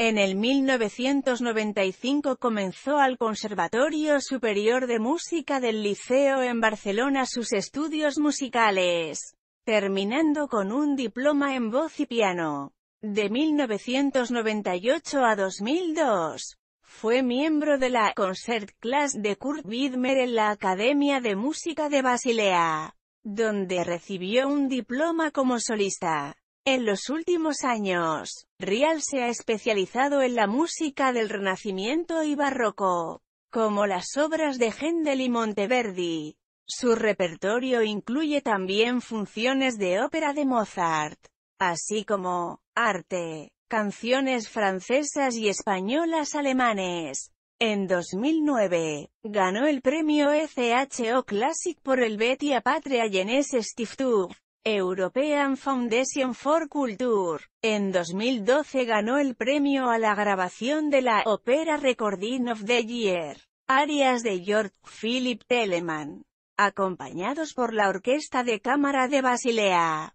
En el 1995 comenzó al Conservatorio Superior de Música del Liceo en Barcelona sus estudios musicales, terminando con un diploma en voz y piano. De 1998 a 2002, fue miembro de la Concert Class de Kurt Widmer en la Academia de Música de Basilea, donde recibió un diploma como solista. En los últimos años, Rial se ha especializado en la música del Renacimiento y Barroco, como las obras de Händel y Monteverdi. Su repertorio incluye también funciones de ópera de Mozart, así como arte, canciones francesas y españolas alemanes. En 2009, ganó el premio FHO Classic por el a Patria Jenes Stiftung. European Foundation for Culture. En 2012 ganó el premio a la grabación de la Opera Recording of the Year, Arias de Georg Philip Telemann, acompañados por la Orquesta de Cámara de Basilea.